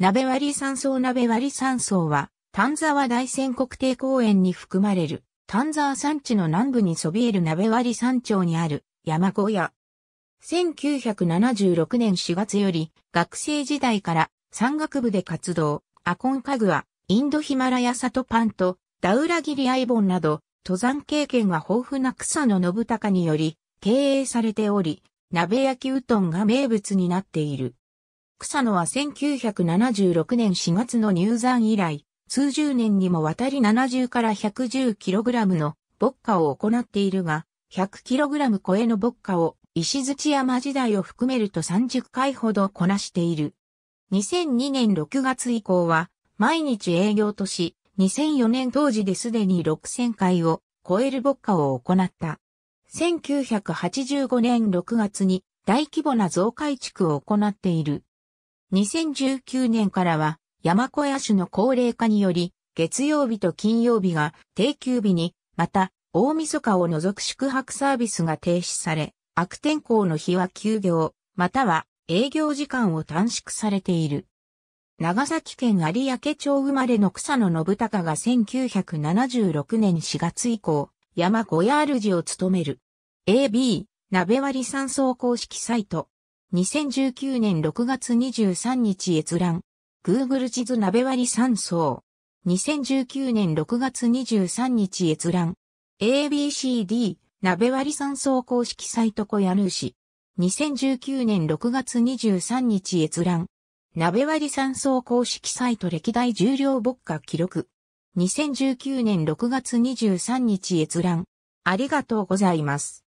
鍋割り山荘鍋割り山荘は、丹沢大仙国定公園に含まれる、丹沢山地の南部にそびえる鍋割り山頂にある山小屋。1976年4月より、学生時代から山岳部で活動、アコンカグア、インドヒマラヤサトパンと、ダウラギリアイボンなど、登山経験が豊富な草野信孝により、経営されており、鍋焼きうどんが名物になっている。草野は1976年4月の入山以来、数十年にもわたり70から 110kg の牧歌を行っているが、100kg 超えの牧歌を石槌山時代を含めると30回ほどこなしている。2002年6月以降は毎日営業とし、2004年当時ですでに6000回を超える牧歌を行った。1985年6月に大規模な増改築を行っている。2019年からは山小屋種の高齢化により、月曜日と金曜日が定休日に、また、大晦日を除く宿泊サービスが停止され、悪天候の日は休業、または営業時間を短縮されている。長崎県有明町生まれの草野信孝が1976年4月以降、山小屋主を務める。AB、鍋割山荘公式サイト。2019年6月23日閲覧。Google 地図鍋割り3層。2019年6月23日閲覧。ABCD 鍋割り3層公式サイト小屋主。2019年6月23日閲覧。鍋割り3層公式サイト歴代重量牧歌記録。2019年6月23日閲覧。ありがとうございます。